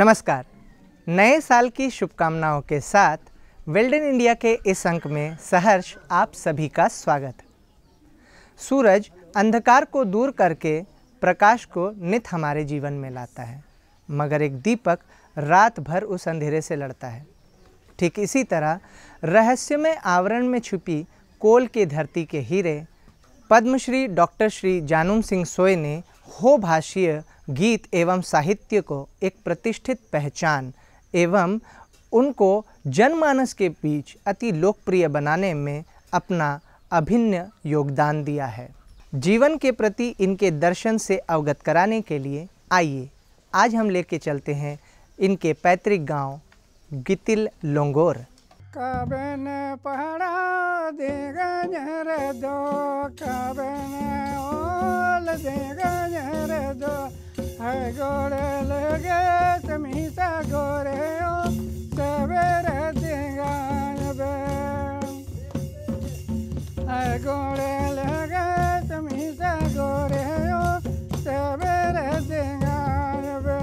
नमस्कार नए साल की शुभकामनाओं के साथ वेल्डन इंडिया के इस अंक में सहर्ष आप सभी का स्वागत सूरज अंधकार को दूर करके प्रकाश को नित हमारे जीवन में लाता है मगर एक दीपक रात भर उस अंधेरे से लड़ता है ठीक इसी तरह रहस्यमय आवरण में छुपी कोल की धरती के हीरे पद्मश्री डॉक्टर श्री जानूम सिंह सोए ने हो भाषीय गीत एवं साहित्य को एक प्रतिष्ठित पहचान एवं उनको जनमानस के बीच अति लोकप्रिय बनाने में अपना अभिन्न योगदान दिया है जीवन के प्रति इनके दर्शन से अवगत कराने के लिए आइए आज हम लेके चलते हैं इनके पैतृक गांव गितिल लोंगोर कबन दे गजर दो कबन ओल दे गजर दो गोरे लगे तुम्ही सा गोरे हो सवेरे दिगान बे गोरे लगे तुम्ही सा गोरे हो सवेरे दिगान बे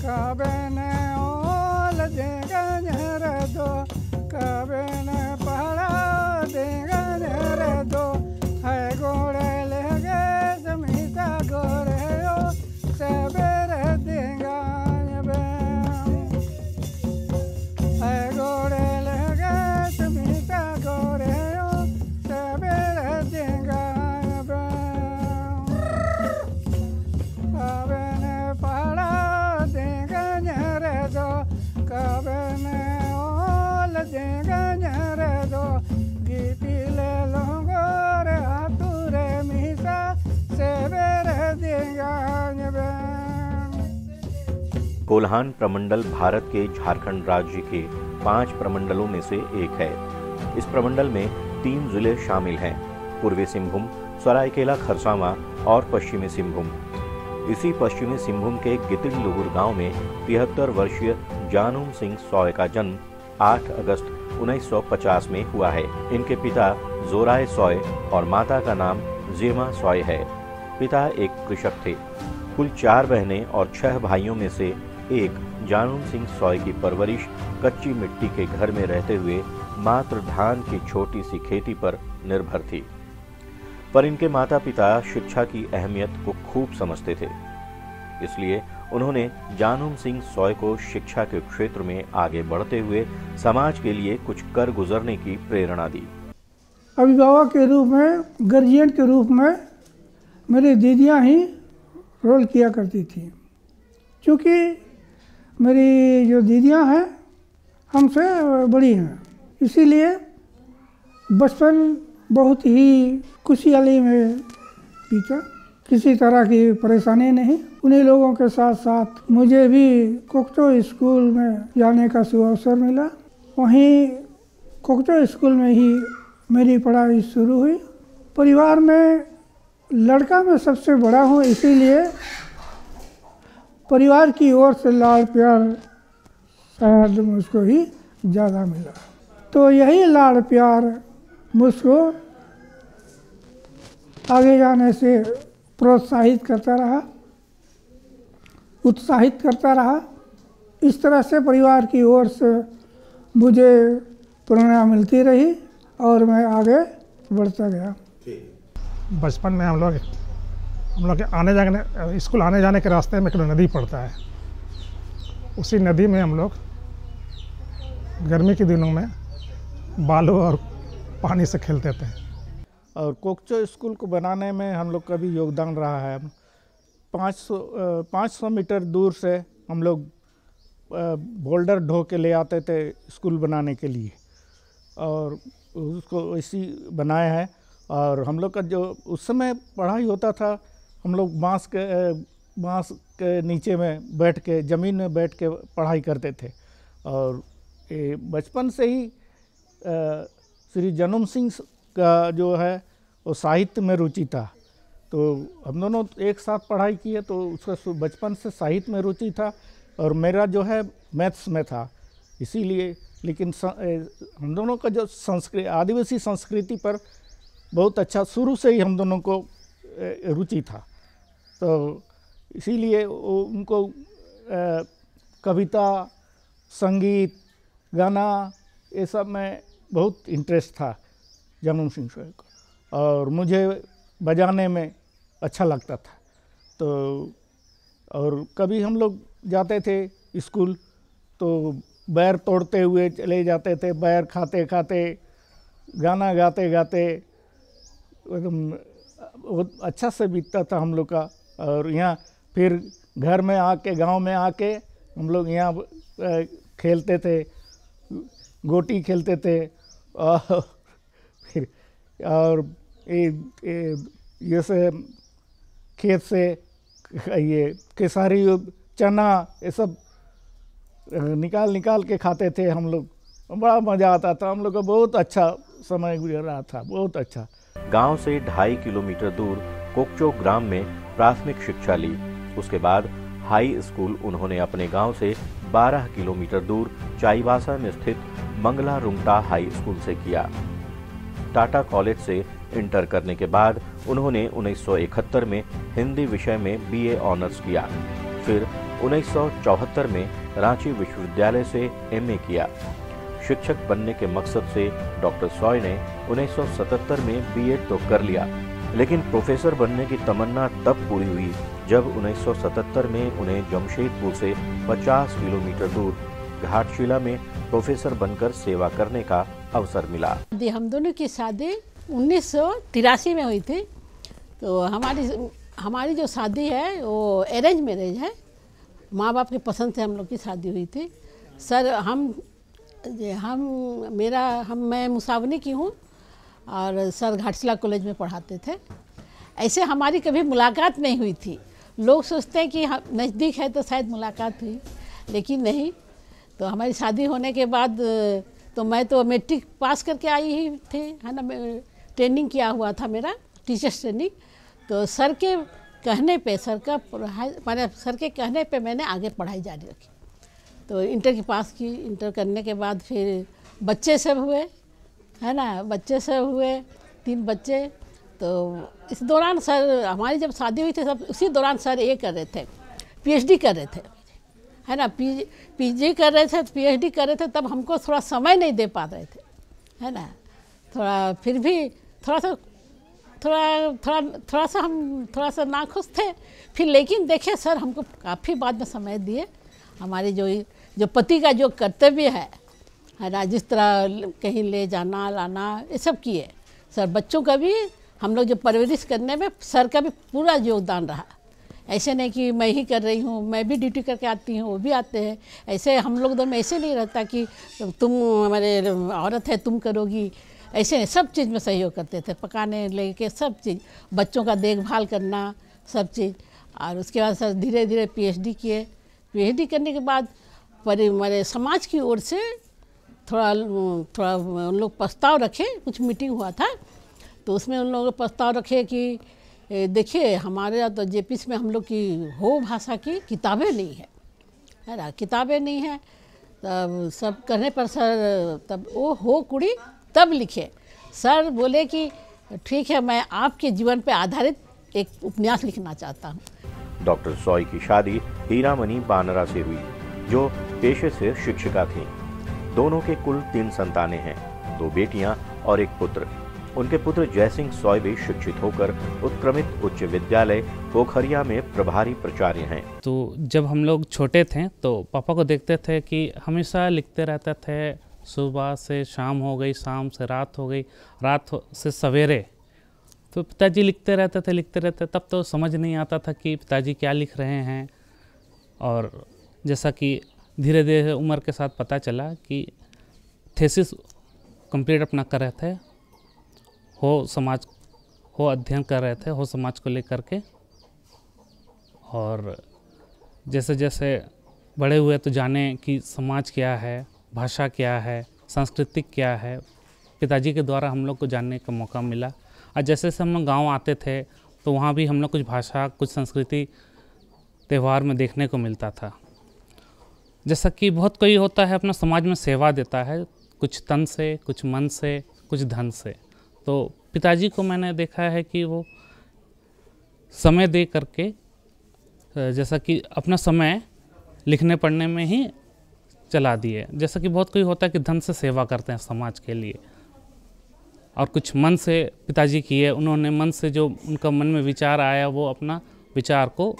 कबे ने ओल देगा जहर दो कबे कोल्हान प्रमंडल भारत के झारखंड राज्य के पांच प्रमंडलों में से एक है इस प्रमंडल में तीन जिले शामिल हैं पूर्वी सिंहभूम सरायकेला खरसावा और पश्चिमी सिंहभूम इसी पश्चिमी सिंहभूम के गितिन लुहुर गांव में तिहत्तर वर्षीय जानूम सिंह सॉय का जन्म 8 अगस्त 1950 में हुआ है इनके पिता जोराय सॉय और माता का नाम जेमा सॉय है पिता एक कृषक थे कुल चार बहनें और छह भाइयों में से एक जानून सिंह सॉय की परवरिश कच्ची मिट्टी के घर में रहते हुए मात्र धान की छोटी सी खेती पर निर्भर थी पर इनके माता पिता शिक्षा की अहमियत को खूब समझते थे इसलिए उन्होंने जानून सिंह सॉय को शिक्षा के क्षेत्र में आगे बढ़ते हुए समाज के लिए कुछ कर गुजरने की प्रेरणा दी अभिभावक के रूप में गर्जियन के रूप में मेरी दीदियाँ ही रोल किया करती थी क्योंकि मेरी जो दीदियाँ हैं हमसे बड़ी हैं इसीलिए बचपन बहुत ही खुशहाली में बीता किसी तरह की परेशानी नहीं उन्हीं लोगों के साथ साथ मुझे भी कोकटो स्कूल में जाने का सुअवसर मिला वहीं कोकटो स्कूल में ही मेरी पढ़ाई शुरू हुई परिवार में लड़का मैं सबसे बड़ा हूँ इसीलिए परिवार की ओर से लाड़ प्यार शायद मुझको ही ज़्यादा मिला तो यही लाड़ प्यार मुझको आगे जाने से प्रोत्साहित करता रहा उत्साहित करता रहा इस तरह से परिवार की ओर से मुझे प्रेरणा मिलती रही और मैं आगे बढ़ता गया बचपन में हम लोग हम लोग के आने जाने स्कूल आने जाने के रास्ते में एक नदी पड़ता है उसी नदी में हम लोग गर्मी के दिनों में बालों और पानी से खेलते थे और कोकचो स्कूल को बनाने में हम लोग का भी योगदान रहा है पाँच सौ पाँच सौ मीटर दूर से हम लोग बोल्डर ढो के ले आते थे स्कूल बनाने के लिए और उसको इसी बनाया है और हम लोग का जो उस समय पढ़ाई होता था हम लोग बाँस के बाँस के नीचे में बैठ के ज़मीन में बैठ के पढ़ाई करते थे और ये बचपन से ही श्री जन्म सिंह का जो है वो साहित्य में रुचि था तो हम दोनों एक साथ पढ़ाई है तो उसका बचपन से साहित्य में रुचि था और मेरा जो है मैथ्स में था इसीलिए लेकिन हम दोनों का जो संस्कृति आदिवासी संस्कृति पर बहुत अच्छा शुरू से ही हम दोनों को रुचि था तो इसीलिए उनको आ, कविता संगीत गाना ये सब में बहुत इंटरेस्ट था जमनम सिंह सोहेल को और मुझे बजाने में अच्छा लगता था तो और कभी हम लोग जाते थे स्कूल तो बैर तोड़ते हुए चले जाते थे बैर खाते खाते गाना गाते गाते एकदम बहुत अच्छा से बीतता था हम लोग का और यहाँ फिर घर में आके गांव में आके हम लोग यहाँ खेलते थे गोटी खेलते थे और फिर और जैसे खेत से ये खेसारी चना ये सब निकाल निकाल के खाते थे हम लोग बड़ा मज़ा आता था हम लोग का बहुत अच्छा समय गुजर रहा था बहुत अच्छा गांव से ढाई किलोमीटर दूर कोकचो ग्राम में प्राथमिक शिक्षा ली उसके बाद हाई स्कूल उन्होंने अपने गांव से 12 किलोमीटर दूर चाईबासा में स्थित मंगला रुंगटा हाई स्कूल से किया टाटा कॉलेज से इंटर करने के बाद उन्होंने 1971 में हिंदी विषय में बीए ऑनर्स किया फिर 1974 में रांची विश्वविद्यालय से एमए किया शिक्षक बनने के मकसद से डॉक्टर सॉय ने 1977 में बीएड तो कर लिया लेकिन प्रोफेसर बनने की तमन्ना तब पूरी हुई जब 1977 में उन्हें जमशेदपुर से 50 किलोमीटर दूर घाटशिला में प्रोफेसर बनकर सेवा करने का अवसर मिला हम दोनों की शादी उन्नीस में हुई थी तो हमारी हमारी जो शादी है वो अरेंज मैरिज है माँ बाप की पसंद से हम लोग की शादी हुई थी सर हम हम मेरा हम मैं मुसावनी की हूँ और सर घाटशिला कॉलेज में पढ़ाते थे ऐसे हमारी कभी मुलाकात नहीं हुई थी लोग सोचते हैं कि नज़दीक है तो शायद मुलाकात हुई लेकिन नहीं तो हमारी शादी होने के बाद तो मैं तो मेट्रिक पास करके आई ही थी है ना ट्रेनिंग किया हुआ था मेरा टीचर्स ट्रेनिंग तो सर के कहने पे सर का मैंने सर के कहने पे मैंने आगे पढ़ाई जारी रखी तो इंटर की पास की इंटर करने के बाद फिर बच्चे सब हुए है ना बच्चे से हुए तीन बच्चे तो इस दौरान सर हमारी जब शादी हुई थी सब उसी दौरान सर ये कर रहे थे पीएचडी कर रहे थे है ना पी जी कर रहे थे पीएचडी कर रहे थे तब हमको थोड़ा समय नहीं दे पा रहे थे है ना थोड़ा फिर भी थोड़ा सा थोड़ा थोड़ा थोड़ा सा हम थोड़ा सा नाखुश थे फिर लेकिन देखिए सर हमको काफ़ी बाद में समय दिए हमारे जो जो पति का जो कर्तव्य है हाँ, जिस तरह कहीं ले जाना लाना ये सब किए सर बच्चों का भी हम लोग जो परवरिश करने में सर का भी पूरा योगदान रहा ऐसे नहीं कि मैं ही कर रही हूँ मैं भी ड्यूटी करके आती हूँ वो भी आते हैं ऐसे हम लोग दो में ऐसे नहीं रहता कि तुम हमारे औरत है तुम करोगी ऐसे नहीं सब चीज़ में सहयोग करते थे पकाने लेके सब चीज़ बच्चों का देखभाल करना सब चीज़ और उसके बाद सर धीरे धीरे पीएचडी किए पीएचडी करने के बाद परि हमारे समाज की ओर से थोड़ा थोड़ा उन लोग प्रस्ताव रखे कुछ मीटिंग हुआ था तो उसमें उन लोगों ने प्रस्ताव रखे कि देखिए हमारे यहाँ तो जे में हम लोग की हो भाषा की किताबें नहीं है है ना किताबें नहीं है तब सब कहने पर सर तब वो हो कुड़ी तब लिखे सर बोले कि ठीक है मैं आपके जीवन पर आधारित एक उपन्यास लिखना चाहता हूँ डॉक्टर सॉय की शादी हीरामणि बानरा से हुई जो पेशे से शिक्षिका थी दोनों के कुल तीन संतानें हैं दो बेटियां और एक पुत्र उनके पुत्र जयसिंह सॉय भी शिक्षित होकर उत्क्रमित उच्च विद्यालय पोखरिया में प्रभारी प्राचार्य हैं तो जब हम लोग छोटे थे तो पापा को देखते थे कि हमेशा लिखते रहते थे सुबह से शाम हो गई शाम से रात हो गई रात हो, से सवेरे तो पिताजी लिखते रहते थे लिखते रहते तब तो समझ नहीं आता था कि पिताजी क्या लिख रहे हैं और जैसा कि धीरे धीरे उम्र के साथ पता चला कि थेसिस कंप्लीट अपना कर रहे थे हो समाज हो अध्ययन कर रहे थे हो समाज को लेकर के और जैसे जैसे बड़े हुए तो जाने कि समाज क्या है भाषा क्या है सांस्कृतिक क्या है पिताजी के द्वारा हम लोग को जानने का मौका मिला और जैसे जैसे हम लोग गाँव आते थे तो वहाँ भी हम लोग कुछ भाषा कुछ संस्कृति त्यौहार में देखने को मिलता था जैसा कि बहुत कोई होता है अपना समाज में सेवा देता है कुछ तन से कुछ मन से कुछ धन से तो पिताजी को मैंने देखा है कि वो समय दे करके जैसा कि अपना समय लिखने पढ़ने में ही चला दिए जैसा कि बहुत कोई होता है कि धन से सेवा करते हैं समाज के लिए और कुछ मन से पिताजी किए उन्होंने मन से जो उनका मन में विचार आया वो अपना विचार को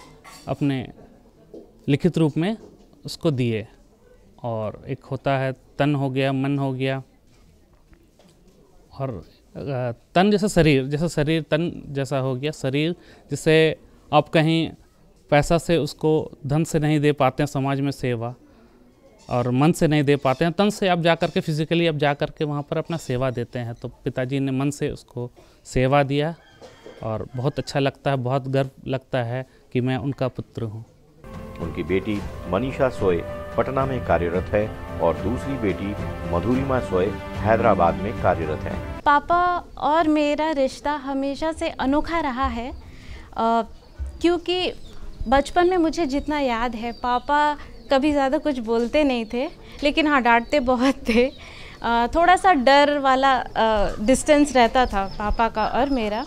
अपने लिखित रूप में उसको दिए और एक होता है तन हो गया मन हो गया और तन जैसा शरीर जैसा शरीर तन जैसा हो गया शरीर जिसे आप कहीं पैसा से उसको धन से नहीं दे पाते हैं समाज में सेवा और मन से नहीं दे पाते हैं तन से आप जा कर के फिज़िकली आप जा कर के वहाँ पर अपना सेवा देते हैं तो पिताजी ने मन से उसको सेवा दिया और बहुत अच्छा लगता है बहुत गर्व लगता है कि मैं उनका पुत्र हूँ उनकी बेटी मनीषा सोए पटना में कार्यरत है और दूसरी बेटी मधुरिमा सोए हैदराबाद में कार्यरत है पापा और मेरा रिश्ता हमेशा से अनोखा रहा है क्योंकि बचपन में मुझे जितना याद है पापा कभी ज़्यादा कुछ बोलते नहीं थे लेकिन हाँ डांटते बहुत थे आ, थोड़ा सा डर वाला डिस्टेंस रहता था पापा का और मेरा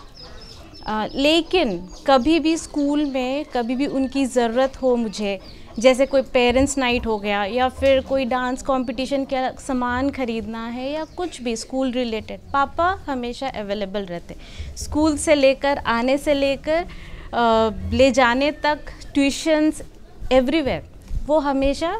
लेकिन कभी भी स्कूल में कभी भी उनकी ज़रूरत हो मुझे जैसे कोई पेरेंट्स नाइट हो गया या फिर कोई डांस कंपटीशन का सामान खरीदना है या कुछ भी स्कूल रिलेटेड पापा हमेशा अवेलेबल रहते स्कूल से लेकर आने से लेकर ले जाने तक ट्यूशन्स एवरीवेयर वो हमेशा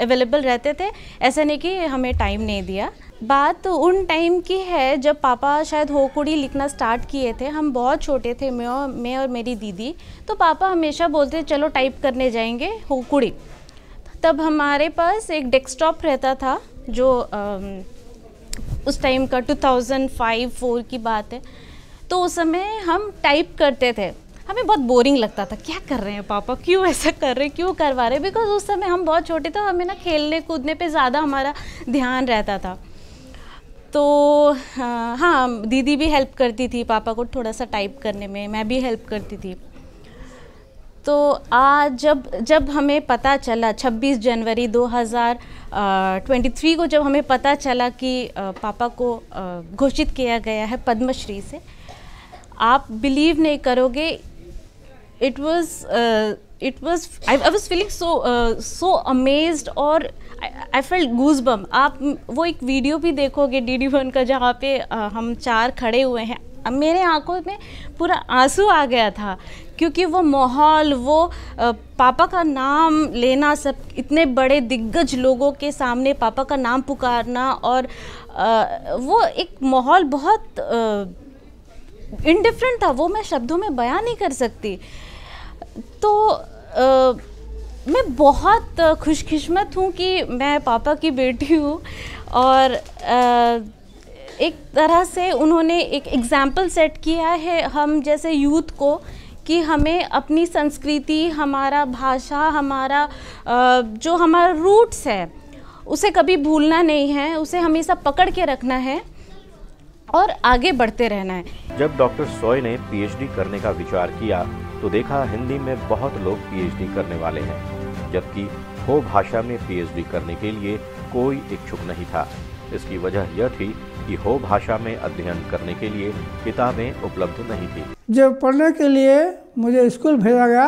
अवेलेबल रहते थे ऐसा नहीं कि हमें टाइम नहीं दिया बात उन टाइम की है जब पापा शायद हो कुड़ी लिखना स्टार्ट किए थे हम बहुत छोटे थे मैं और मैं और मेरी दीदी तो पापा हमेशा बोलते चलो टाइप करने जाएंगे हो कुड़ी तब हमारे पास एक डेस्कटॉप रहता था जो आ, उस टाइम का 2005 फोर की बात है तो उस समय हम टाइप करते थे हमें बहुत बोरिंग लगता था क्या कर रहे हैं पापा क्यों ऐसा कर रहे हैं क्यों करवा रहे हैं बिकॉज उस समय हम बहुत छोटे थे हमें ना खेलने कूदने पे ज़्यादा हमारा ध्यान रहता था तो हाँ, हाँ दीदी भी हेल्प करती थी पापा को थोड़ा सा टाइप करने में मैं भी हेल्प करती थी तो आज जब जब हमें पता चला 26 जनवरी 2023 को जब हमें पता चला कि पापा को घोषित किया गया है पद्मश्री से आप बिलीव नहीं करोगे it was it was I I was feeling so so amazed और आई फील गूजबम आप वो एक वीडियो भी देखोगे डी डी वन का जहाँ पे आ, हम चार खड़े हुए हैं अब मेरे आंखों में पूरा आंसू आ गया था क्योंकि वो माहौल वो पापा का नाम लेना सब इतने बड़े दिग्गज लोगों के सामने पापा का नाम पुकारना और वो एक माहौल बहुत इनडिफरेंट था वो मैं शब्दों में बयान नहीं कर सकती तो मैं बहुत खुशकिस्मत हूँ कि मैं पापा की बेटी हूँ और एक तरह से उन्होंने एक एग्ज़ाम्पल सेट किया है हम जैसे यूथ को कि हमें अपनी संस्कृति हमारा भाषा हमारा जो हमारा रूट्स है उसे कभी भूलना नहीं है उसे हमेशा पकड़ के रखना है और आगे बढ़ते रहना है जब डॉक्टर सोय ने पीएचडी करने का विचार किया तो देखा हिंदी में बहुत लोग पीएचडी करने वाले हैं जबकि हो भाषा में पीएचडी करने के लिए कोई इच्छुक नहीं था इसकी वजह यह थी कि हो भाषा में अध्ययन करने के लिए किताबें उपलब्ध नहीं थी जब पढ़ने के लिए मुझे स्कूल भेजा गया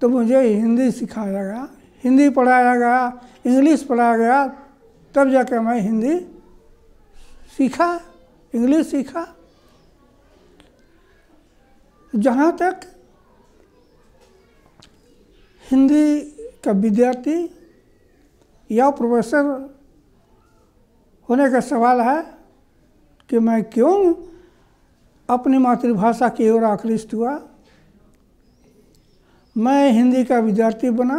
तो मुझे हिंदी सिखाया गया हिंदी पढ़ाया गया इंग्लिश पढ़ाया गया तब जाकर मैं हिंदी सीखा इंग्लिश सीखा जहाँ तक हिंदी का विद्यार्थी या प्रोफेसर होने का सवाल है कि मैं क्यों अपनी मातृभाषा की ओर आकृष्ट हुआ मैं हिंदी का विद्यार्थी बना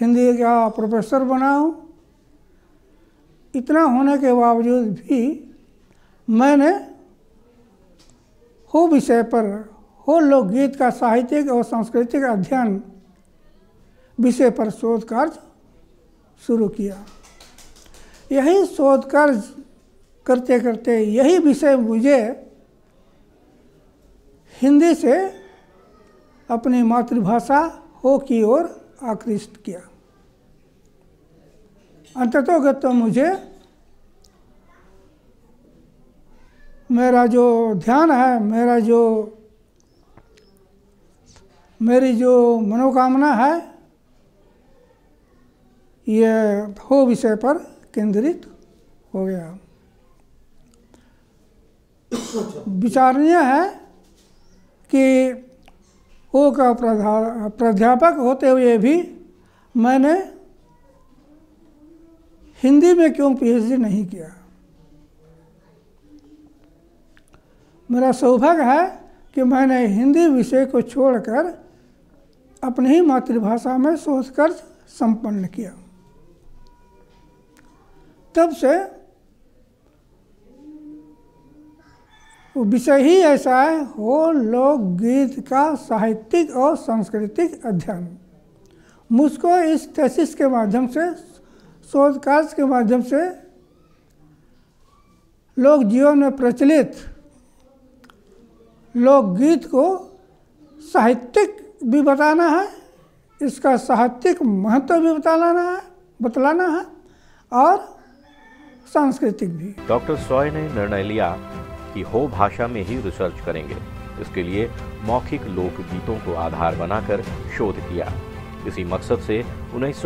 हिंदी का प्रोफेसर बना हूँ इतना होने के बावजूद भी मैंने हो विषय पर हो लोकगीत का साहित्यिक और सांस्कृतिक अध्ययन विषय पर शोध कार्य शुरू किया यही शोध कार्य करते करते यही विषय मुझे हिंदी से अपनी मातृभाषा हो की ओर आकृष्ट किया अंततोगत तो मुझे मेरा जो ध्यान है मेरा जो मेरी जो मनोकामना है ये हो विषय पर केंद्रित हो गया विचारणीय है कि ओ का प्राध्यापक होते हुए भी मैंने हिंदी में क्यों पीएचडी नहीं किया मेरा सौभाग्य है कि मैंने हिंदी विषय को छोड़कर अपनी ही मातृभाषा में शोध संपन्न किया तब से विषय ही ऐसा है वो लोकगीत का साहित्यिक और सांस्कृतिक अध्ययन मुझको इस थेसिस के माध्यम से शोध कार्य के माध्यम से लोक जीवन में प्रचलित लोकगीत को साहित्यिक भी बताना है इसका साहित्यिक महत्व भी बताना है बतलाना है और सांस्कृतिक भी डॉक्टर सॉय ने निर्णय लिया कि हो भाषा में ही रिसर्च करेंगे इसके लिए मौखिक लोक गीतों को आधार बनाकर शोध किया इसी मकसद से उन्नीस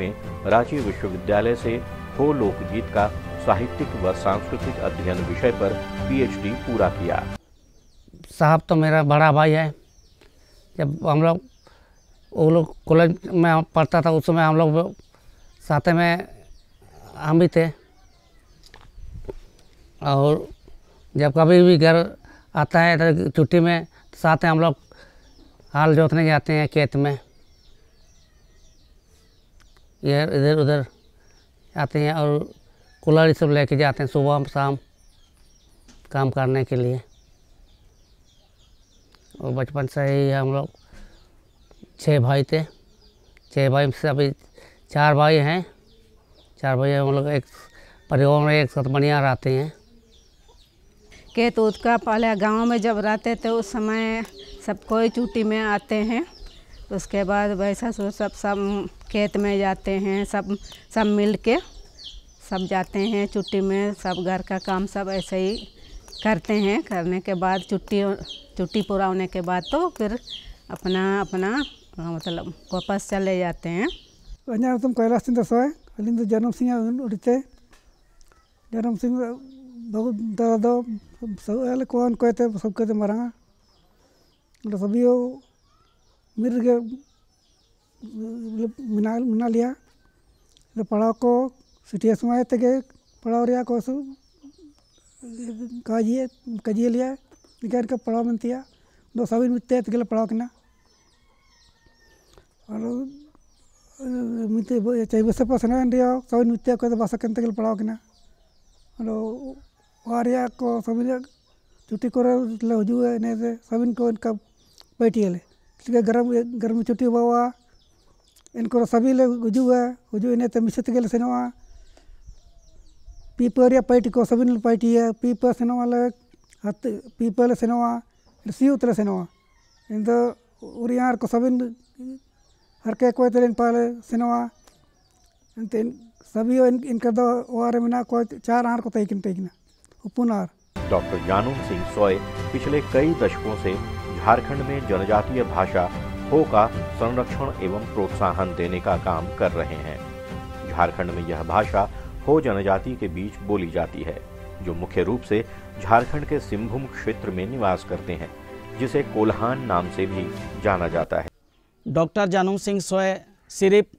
में रांची विश्वविद्यालय से हो लोकगीत का साहित्यिक व सांस्कृतिक अध्ययन विषय पर पीएचडी पूरा किया साहब तो मेरा बड़ा भाई है जब हम लोग वो लोग कॉलेज में पढ़ता था उस समय हम लोग साथ में हम भी थे और जब कभी भी घर आता है तो छुट्टी में तो साथ हैं हम लोग हाल जोतने जाते हैं खेत में इधर इधर उधर आते हैं और कूलर सब लेके जाते हैं सुबह शाम काम करने के लिए और बचपन से ही हम लोग छः भाई थे छः भाई से अभी चार भाई हैं चार भाई हम लोग एक परिवार में एक साथ रहते हैं के तोत का पहले गांव में जब रहते थे उस समय सब कोई चूटी में आते हैं उसके बाद वैसा सो सब सब खेत में जाते हैं सब सब मिल के सब जाते हैं छुट्टी में सब घर का काम सब ऐसे ही करते हैं करने के बाद छुट्टी छुट्टी पूरा होने के बाद तो फिर अपना अपना हाँ, मतलब वापस चले जाते हैं पंजाब तो तुम कैलाश सिंह दसवाए तो अली जन्म सिंह उड़ीते जन्म सिंह बहुत दादा तो सब कौन कहते सब कहते मरांगा मतलब सभी मिर के मतलब मिना मतलब पढ़ा को सिटी समय तक पढ़ाओ को सब काजिए काजिए लिया निकाय के पढ़ाओ मनती है दो सभी मित्ते तक पढ़ाओ किना और बस पसंद सभी मित्ते बस कंते पढ़ाओ और ᱟᱨᱭᱟ ᱠᱚ को ᱪᱷᱩᱴᱤ ᱠᱚᱨᱮ ᱞᱮ इनका बैठिएले इसलिए गरम गरम छुट्टी बाबा इनको सभी ले हजूगा हजू इन्हें तो मिसत गेल सेनवा पीपर या को सभी ने पैटिया पीपर सेनवा हत पीपर सेनवा सीयूत ले इन उरियार को सभी हर के कोई पाले से सभी इनका दो चार आर को तेकिन तैकिना उपनार डॉक्टर जानू सिंह सोय पिछले कई दशकों से झारखंड में जनजातीय भाषा हो का संरक्षण एवं प्रोत्साहन देने का काम कर रहे हैं झारखंड में यह भाषा हो जनजाति के बीच बोली जाती है जो मुख्य रूप से झारखंड के सिंहभूम क्षेत्र में निवास करते हैं जिसे कोल्हान नाम से भी जाना जाता है डॉक्टर जानू सिंह सोय सिर्फ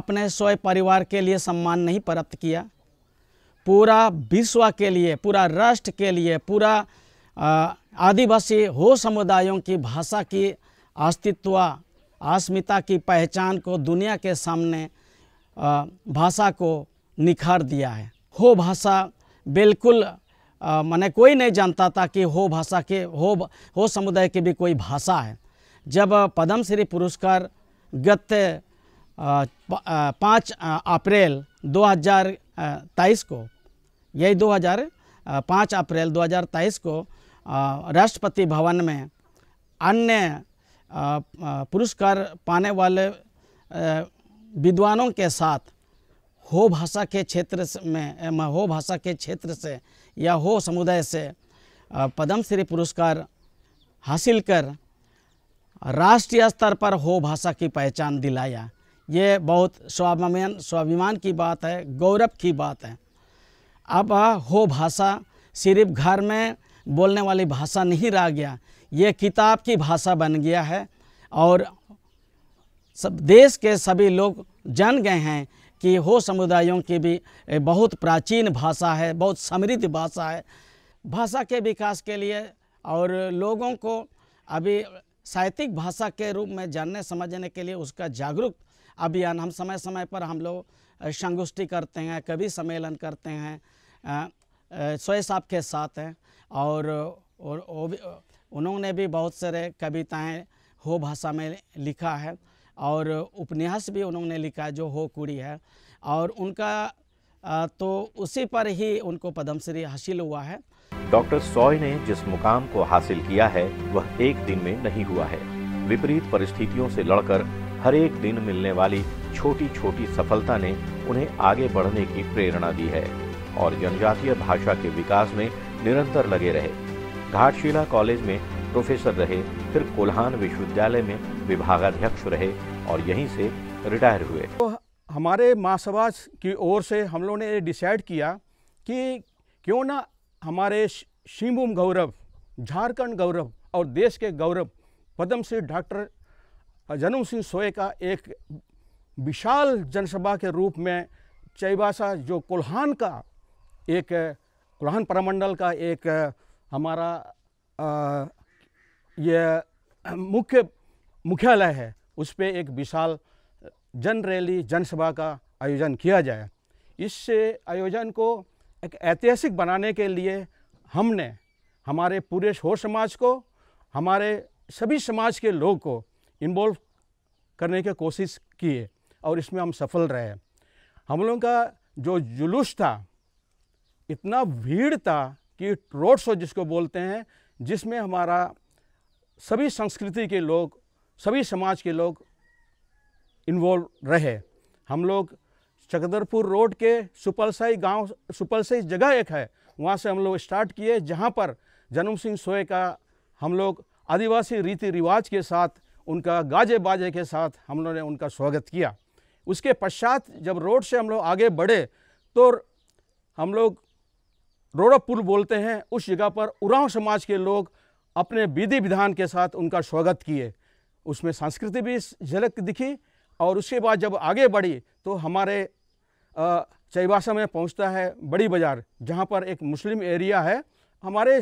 अपने सोय परिवार के लिए सम्मान नहीं प्राप्त किया पूरा विश्व के लिए पूरा राष्ट्र के लिए पूरा आदिवासी हो समुदायों की भाषा की अस्तित्व अस्मिता की पहचान को दुनिया के सामने भाषा को निखार दिया है हो भाषा बिल्कुल मैंने कोई नहीं जानता था कि हो भाषा के हो हो समुदाय की भी कोई भाषा है जब पद्मश्री पुरस्कार गत पाँच अप्रैल 2023 को यही 2005 अप्रैल 2023 को राष्ट्रपति भवन में अन्य पुरस्कार पाने वाले विद्वानों के साथ हो भाषा के क्षेत्र में हो भाषा के क्षेत्र से या हो समुदाय से पद्मश्री पुरस्कार हासिल कर राष्ट्रीय स्तर पर हो भाषा की पहचान दिलाया ये बहुत स्वाभिमान स्वाभिमान की बात है गौरव की बात है अब हो भाषा सिर्फ घर में बोलने वाली भाषा नहीं रह गया ये किताब की भाषा बन गया है और सब देश के सभी लोग जान गए हैं कि हो समुदायों की भी बहुत प्राचीन भाषा है बहुत समृद्ध भाषा है भाषा के विकास के लिए और लोगों को अभी साहित्यिक भाषा के रूप में जानने समझने के लिए उसका जागरूक अभियान हम समय समय पर हम लोग संगोष्ठी करते हैं कवि सम्मेलन करते हैं सोए साहब के साथ हैं और, और, भी उन्होंने भी बहुत सारे कविताएं हो भाषा में लिखा है और उपन्यास भी उन्होंने लिखा जो हो कुड़ी है और उनका तो उसी पर ही उनको पद्मश्री हासिल हुआ है डॉक्टर सॉय ने जिस मुकाम को हासिल किया है वह एक दिन में नहीं हुआ है विपरीत परिस्थितियों से लड़कर हर एक दिन मिलने वाली छोटी छोटी सफलता ने उन्हें आगे बढ़ने की प्रेरणा दी है और जनजातीय भाषा के विकास में निरंतर लगे रहे घाटशिला कॉलेज में प्रोफेसर रहे फिर कोल्हान विश्वविद्यालय में विभागाध्यक्ष रहे और यहीं से रिटायर हुए तो हमारे महासभा की ओर से हम लोगों ने डिसाइड किया कि क्यों ना हमारे शिमभूम गौरव झारखंड गौरव और देश के गौरव पद्म श्री डॉक्टर जनुम सिंह सोए का एक विशाल जनसभा के रूप में चैबासा जो कोल्हान का एक कुरान परमंडल का एक हमारा आ, ये मुख्य मुख्यालय है उस पर एक विशाल जन रैली जनसभा का आयोजन किया जाए इस आयोजन को एक ऐतिहासिक बनाने के लिए हमने हमारे पूरे शोर समाज को हमारे सभी समाज के लोग को इन्वॉल्व करने की कोशिश किए और इसमें हम सफल रहे हम लोगों का जो जुलूस था इतना भीड़ था कि रोड शो जिसको बोलते हैं जिसमें हमारा सभी संस्कृति के लोग सभी समाज के लोग इन्वॉल्व रहे हम लोग चकदरपुर रोड के सुपलसाई गांव सुपलसाई जगह एक है वहाँ से हम लोग स्टार्ट किए जहाँ पर जन्म सिंह सोए का हम लोग आदिवासी रीति रिवाज के साथ उनका गाजे बाजे के साथ हम लोगों ने उनका स्वागत किया उसके पश्चात जब रोड से हम लोग आगे बढ़े तो हम लोग रोड़ा पुल बोलते हैं उस जगह पर उरांव समाज के लोग अपने विधि विधान के साथ उनका स्वागत किए उसमें संस्कृति भी झलक दिखी और उसके बाद जब आगे बढ़ी तो हमारे चाईबासा में पहुंचता है बड़ी बाज़ार जहां पर एक मुस्लिम एरिया है हमारे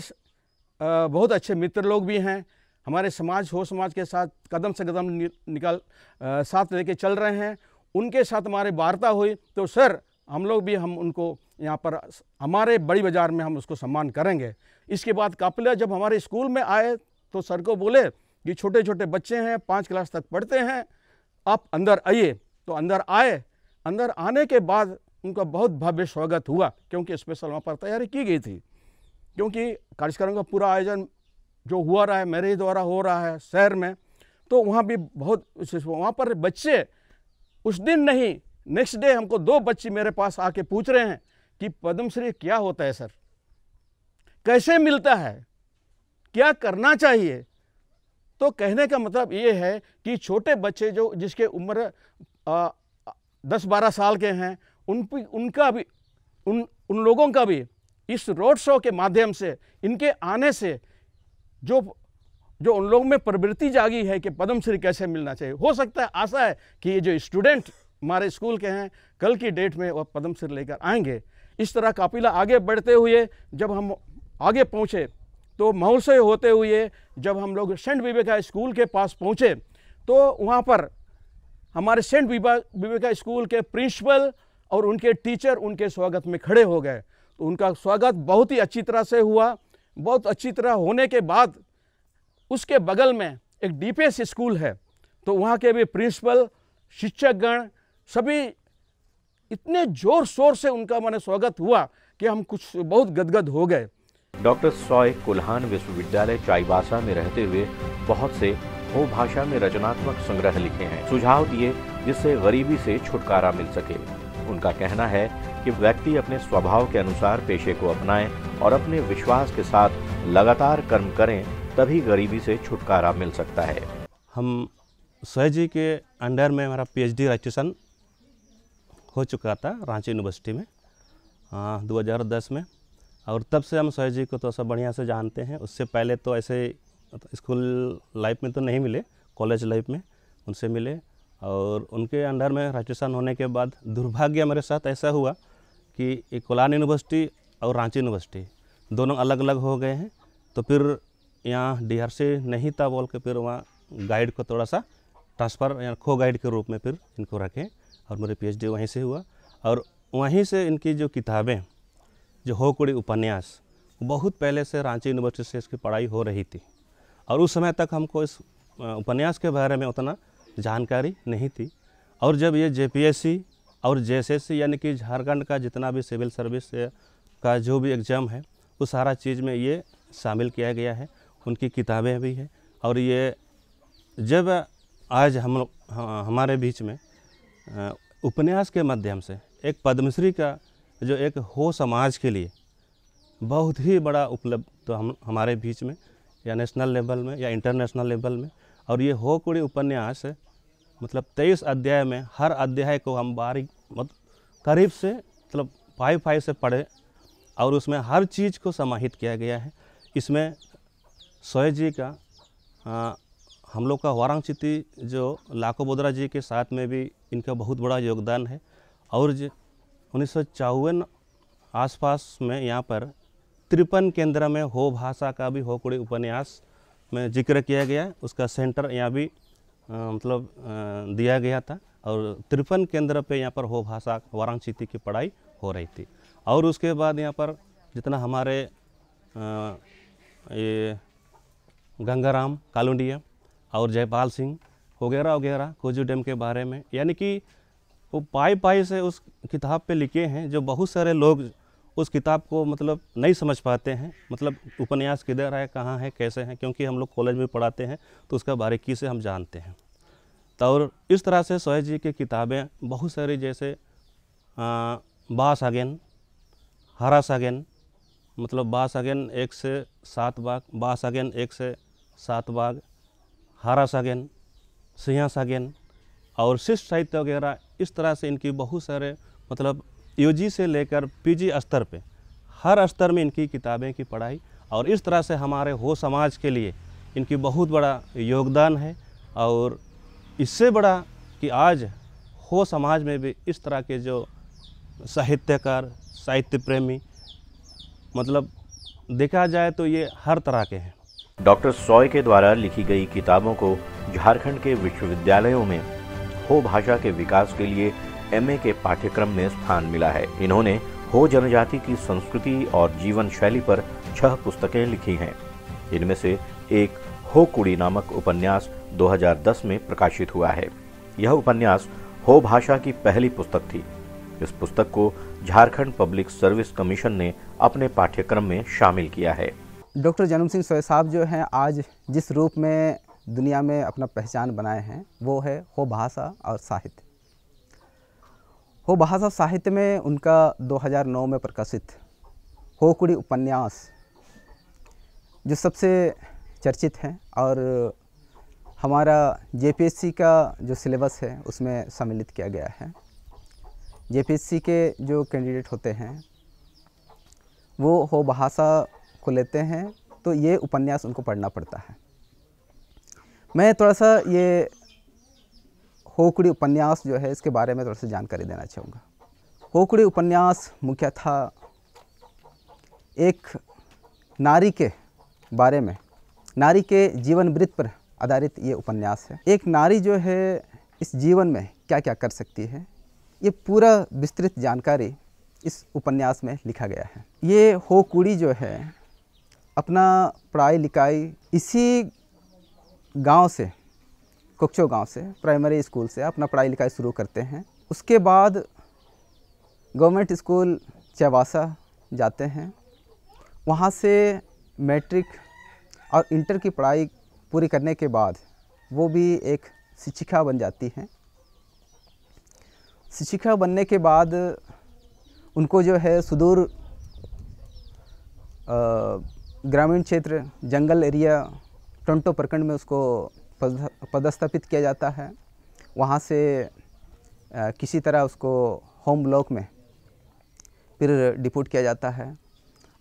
बहुत अच्छे मित्र लोग भी हैं हमारे समाज हो समाज के साथ कदम से कदम निकल साथ लेके चल रहे हैं उनके साथ हमारे वार्ता हुई तो सर हम लोग भी हम उनको यहाँ पर हमारे बड़ी बाज़ार में हम उसको सम्मान करेंगे इसके बाद काफिला जब हमारे स्कूल में आए तो सर को बोले कि छोटे छोटे बच्चे हैं पाँच क्लास तक पढ़ते हैं आप अंदर आइए तो अंदर आए अंदर आने के बाद उनका बहुत भव्य स्वागत हुआ क्योंकि स्पेशल वहाँ पर तैयारी की गई थी क्योंकि कार्यक्रम का पूरा आयोजन जो हुआ रहा है मेरे द्वारा हो रहा है शहर में तो वहाँ भी बहुत वहाँ पर बच्चे उस दिन नहीं नेक्स्ट डे हमको दो बच्चे मेरे पास आके पूछ रहे हैं कि पद्मश्री क्या होता है सर कैसे मिलता है क्या करना चाहिए तो कहने का मतलब ये है कि छोटे बच्चे जो जिसके उम्र दस बारह साल के हैं उन उनका भी उन उन लोगों का भी इस रोड शो के माध्यम से इनके आने से जो जो उन लोगों में प्रवृत्ति जागी है कि पद्मश्री कैसे मिलना चाहिए हो सकता है आशा है कि ये जो स्टूडेंट हमारे स्कूल के हैं कल की डेट में वह पदम सिर लेकर आएंगे इस तरह काफिला आगे बढ़ते हुए जब हम आगे पहुँचे तो मऊ से होते हुए जब हम लोग सेंट विवेका स्कूल के पास पहुँचे तो वहाँ पर हमारे सेंट विवेका स्कूल के प्रिंसिपल और उनके टीचर उनके स्वागत में खड़े हो गए तो उनका स्वागत बहुत ही अच्छी तरह से हुआ बहुत अच्छी तरह होने के बाद उसके बगल में एक डीपीएस स्कूल है तो वहाँ के भी प्रिंसिपल शिक्षकगण सभी इतने जोर शोर से उनका मैंने स्वागत हुआ कि हम कुछ बहुत गदगद हो गए डॉक्टर सॉय कुल्हान विश्वविद्यालय चाईबासा में रहते हुए बहुत से हो भाषा में रचनात्मक संग्रह लिखे हैं सुझाव दिए जिससे गरीबी से छुटकारा मिल सके उनका कहना है कि व्यक्ति अपने स्वभाव के अनुसार पेशे को अपनाएं और अपने विश्वास के साथ लगातार कर्म करें तभी गरीबी से छुटकारा मिल सकता है हम सह के अंडर में हमारा पीएचडी रजिस्ट्रेशन हो चुका था रांची यूनिवर्सिटी में आ, हाँ, 2010 में और तब से हम सोहेब जी को थोड़ा तो सा बढ़िया से जानते हैं उससे पहले तो ऐसे स्कूल लाइफ में तो नहीं मिले कॉलेज लाइफ में उनसे मिले और उनके अंडर में राजस्थान होने के बाद दुर्भाग्य मेरे साथ ऐसा हुआ कि कोलान यूनिवर्सिटी और रांची यूनिवर्सिटी दोनों अलग अलग हो गए हैं तो फिर यहाँ डी नहीं था बोल के फिर वहाँ गाइड को थोड़ा सा ट्रांसफ़र या खो गाइड के रूप में फिर इनको रखें और मेरे पीएचडी वहीं से हुआ और वहीं से इनकी जो किताबें जो हो कुड़ी उपन्यास बहुत पहले से रांची यूनिवर्सिटी से इसकी पढ़ाई हो रही थी और उस समय तक हमको इस उपन्यास के बारे में उतना जानकारी नहीं थी और जब ये जेपीएससी और जे यानी कि झारखंड का जितना भी सिविल सर्विस का जो भी एग्ज़ाम है वो सारा चीज़ में ये शामिल किया गया है उनकी किताबें भी हैं और ये जब आज हम हाँ, हमारे बीच में उपन्यास के माध्यम से एक पद्मश्री का जो एक हो समाज के लिए बहुत ही बड़ा उपलब्ध तो हम हमारे बीच में या नेशनल लेवल में या इंटरनेशनल लेवल में और ये हो कुड़ी उपन्यास मतलब तेईस अध्याय में हर अध्याय को हम बारीक मत करीब से मतलब फाइव फाइव से पढ़े और उसमें हर चीज़ को समाहित किया गया है इसमें सोय जी का हम लोग का वारांगचिति जो लाखो बोधरा जी के साथ में भी इनका बहुत बड़ा योगदान है और जो उन्नीस सौ आसपास में यहाँ पर तिरपन केंद्र में हो भाषा का भी हो कुड़ी उपन्यास में जिक्र किया गया उसका सेंटर यहाँ भी आ, मतलब आ, दिया गया था और तिरपन केंद्र पे यहाँ पर हो भाषा वारांगचिति की पढ़ाई हो रही थी और उसके बाद यहाँ पर जितना हमारे आ, ये गंगाराम कालुंडिया और जयपाल सिंह वगैरह वगैरह कोजू डैम के बारे में यानी कि वो पाई पाई से उस किताब पे लिखे हैं जो बहुत सारे लोग उस किताब को मतलब नहीं समझ पाते हैं मतलब उपन्यास किधर है कहाँ है कैसे हैं क्योंकि हम लोग कॉलेज में पढ़ाते हैं तो उसका बारीकी से हम जानते हैं तो और इस तरह से सोहेज जी की किताबें बहुत सारी जैसे आ, बास अगेन हरास अगेन मतलब बास अगेन एक से सात बाग बास अगेन एक से सात बाग हारा सागेन सिया सागेन और शिष्ट साहित्य वगैरह इस तरह से इनकी बहुत सारे मतलब यूजी से लेकर पीजी स्तर पे हर स्तर में इनकी किताबें की पढ़ाई और इस तरह से हमारे हो समाज के लिए इनकी बहुत बड़ा योगदान है और इससे बड़ा कि आज हो समाज में भी इस तरह के जो साहित्यकार साहित्य प्रेमी मतलब देखा जाए तो ये हर तरह के हैं डॉक्टर सॉय के द्वारा लिखी गई किताबों को झारखंड के विश्वविद्यालयों में हो भाषा के विकास के लिए एमए के पाठ्यक्रम में स्थान मिला है इन्होंने हो जनजाति की संस्कृति और जीवन शैली पर छह पुस्तकें लिखी हैं इनमें से एक हो कुड़ी नामक उपन्यास 2010 में प्रकाशित हुआ है यह उपन्यास हो भाषा की पहली पुस्तक थी इस पुस्तक को झारखंड पब्लिक सर्विस कमीशन ने अपने पाठ्यक्रम में शामिल किया है डॉक्टर जनम सिंह सोय साहब जो हैं आज जिस रूप में दुनिया में अपना पहचान बनाए हैं वो है हो भाषा और साहित्य हो भाषा साहित्य में उनका 2009 में प्रकाशित हो कुड़ी उपन्यास जो सबसे चर्चित हैं और हमारा जेपीएससी का जो सिलेबस है उसमें सम्मिलित किया गया है जेपीएससी के जो कैंडिडेट होते हैं वो हो भाषा को लेते हैं तो ये उपन्यास उनको पढ़ना पड़ता है मैं थोड़ा सा ये होकड़ी उपन्यास जो है इसके बारे में थोड़ा सा जानकारी देना चाहूँगा होकड़ी उपन्यास मुख्यतः एक नारी के बारे में नारी के जीवन वृत्त पर आधारित ये उपन्यास है एक नारी जो है इस जीवन में क्या क्या कर सकती है ये पूरा विस्तृत जानकारी इस उपन्यास में लिखा गया है ये होकुड़ी जो है अपना पढ़ाई लिखाई इसी गांव से कुक्चो गांव से प्राइमरी स्कूल से अपना पढ़ाई लिखाई शुरू करते हैं उसके बाद गवर्नमेंट स्कूल चवासा जाते हैं वहाँ से मैट्रिक और इंटर की पढ़ाई पूरी करने के बाद वो भी एक शिक्षिका बन जाती हैं शिक्षिका बनने के बाद उनको जो है सुदूर आ, ग्रामीण क्षेत्र जंगल एरिया टंटो प्रखंड में उसको पदस्थापित किया जाता है वहाँ से किसी तरह उसको होम ब्लॉक में फिर डिपोट किया जाता है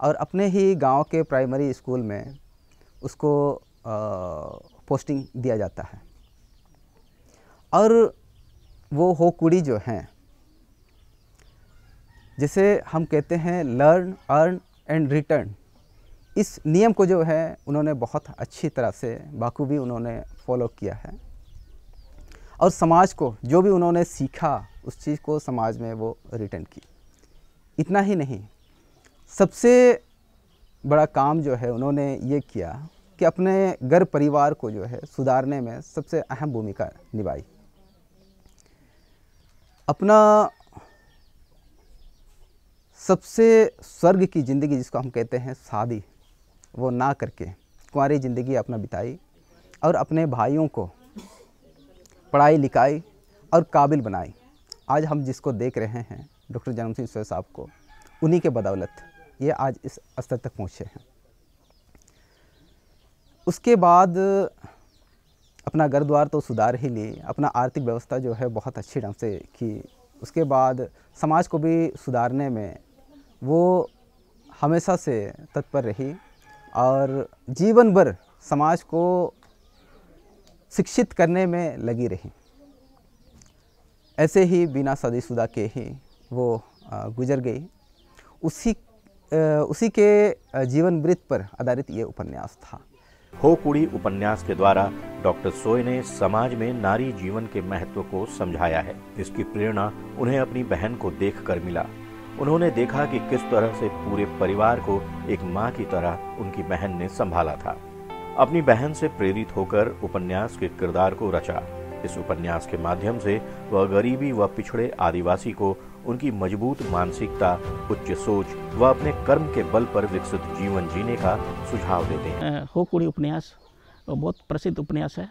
और अपने ही गांव के प्राइमरी स्कूल में उसको पोस्टिंग दिया जाता है और वो हो कुड़ी जो हैं जिसे हम कहते हैं लर्न अर्न एंड रिटर्न इस नियम को जो है उन्होंने बहुत अच्छी तरह से बाखूबी उन्होंने फॉलो किया है और समाज को जो भी उन्होंने सीखा उस चीज़ को समाज में वो रिटर्न की इतना ही नहीं सबसे बड़ा काम जो है उन्होंने ये किया कि अपने घर परिवार को जो है सुधारने में सबसे अहम भूमिका निभाई अपना सबसे स्वर्ग की ज़िंदगी जिसको हम कहते हैं शादी वो ना करके कुंवारी ज़िंदगी अपना बिताई और अपने भाइयों को पढ़ाई लिखाई और काबिल बनाई आज हम जिसको देख रहे हैं डॉक्टर जन्म सिंह सोय साहब को उन्हीं के बदौलत ये आज इस स्तर तक पहुँचे हैं उसके बाद अपना घर द्वार तो सुधार ही लिए अपना आर्थिक व्यवस्था जो है बहुत अच्छी ढंग से की उसके बाद समाज को भी सुधारने में वो हमेशा से तत्पर रही और जीवन भर समाज को शिक्षित करने में लगी रही ऐसे ही बिना शादीशुदा के ही वो गुजर गई उसी उसी के जीवन वृत्त पर आधारित ये उपन्यास था हो कुड़ी उपन्यास के द्वारा डॉक्टर सोय ने समाज में नारी जीवन के महत्व को समझाया है इसकी प्रेरणा उन्हें अपनी बहन को देखकर मिला उन्होंने देखा कि किस तरह से पूरे परिवार को एक माँ की तरह उनकी बहन ने संभाला था अपनी बहन से प्रेरित होकर उपन्यास के किरदार को रचा इस उपन्यास के माध्यम से वह गरीबी व पिछड़े आदिवासी को उनकी मजबूत मानसिकता उच्च सोच व अपने कर्म के बल पर विकसित जीवन जीने का सुझाव देते हैं हो कुड़ी उपन्यास बहुत प्रसिद्ध उपन्यास है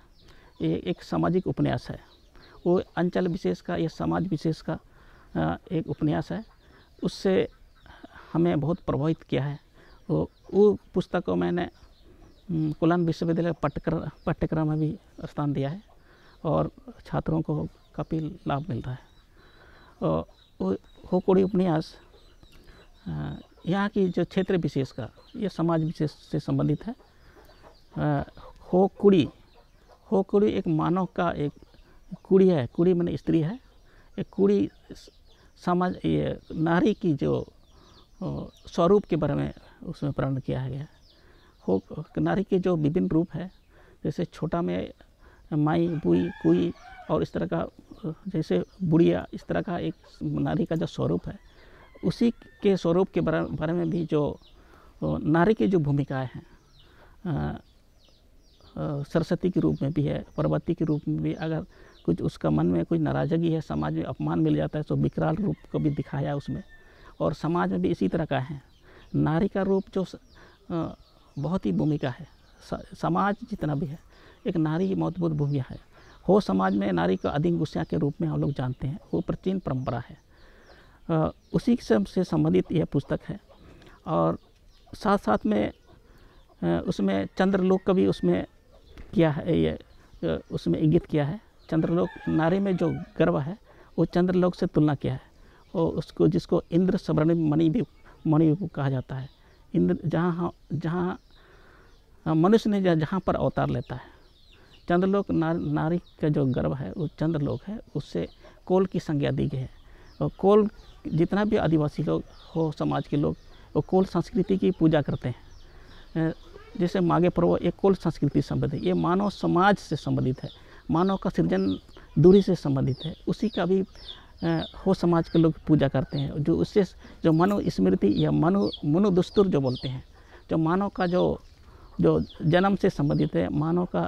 ये एक सामाजिक उपन्यास है वो अंचल विशेष का या समाज विशेष का एक उपन्यास है उससे हमें बहुत प्रभावित किया है वो वो पुस्तक को मैंने कोलान विश्वविद्यालय पाठ्यक्रम पाठ्यक्रम में भी स्थान दिया है और छात्रों को काफ़ी लाभ मिलता है और वो होकोड़ी उपन्यास यहाँ की जो क्षेत्र विशेष का ये समाज विशेष से संबंधित है हो कुड़ी हो कुड़ी एक मानव का एक कुड़ी है कुड़ी मैंने स्त्री है एक कुड़ी समाज ये नारी की जो स्वरूप के बारे में उसमें प्रण किया गया हो नारी के जो विभिन्न रूप है जैसे छोटा में माई बुई कुई और इस तरह का जैसे बुढ़िया इस तरह का एक नारी का जो स्वरूप है उसी के स्वरूप के बारे में भी जो नारी की जो भूमिकाएं हैं सरस्वती के रूप में भी है पर्वती के रूप में भी अगर कुछ उसका मन में कुछ नाराज़गी है समाज में अपमान मिल जाता है तो विकराल रूप को भी दिखाया उसमें और समाज में भी इसी तरह का है नारी का रूप जो बहुत ही भूमिका है समाज जितना भी है एक नारी की महत्वपूर्ण भूमिका है हो समाज में नारी को अधिक गुस्सा के रूप में हम लोग जानते हैं वो प्राचीन परंपरा है उसी से संबंधित यह पुस्तक है और साथ साथ में उसमें चंद्रलोक का भी उसमें किया है ये उसमें इंगित किया है चंद्रलोक नारी में जो गर्व है वो चंद्रलोक से तुलना किया है और उसको जिसको इंद्र स्वर्ण मणि भी मणि कहा जाता है इंद्र जहाँ हाँ, जहाँ हाँ, मनुष्य ने जहाँ पर अवतार लेता है चंद्रलोक नार, नारी का जो गर्व है वो चंद्रलोक है उससे कोल की संज्ञा दी गई है और कोल जितना भी आदिवासी लोग हो समाज के लोग वो कोल संस्कृति की पूजा करते हैं जैसे मागे पर्व एक कोल संस्कृति संबंधित है ये मानव समाज से संबंधित है मानव का सृजन दूरी से संबंधित है उसी का भी हो समाज के लोग पूजा करते हैं जो उससे जो मनो स्मृति या मनो मनोदस्तूर जो बोलते हैं जो मानव का जो जो जन्म से संबंधित है मानव का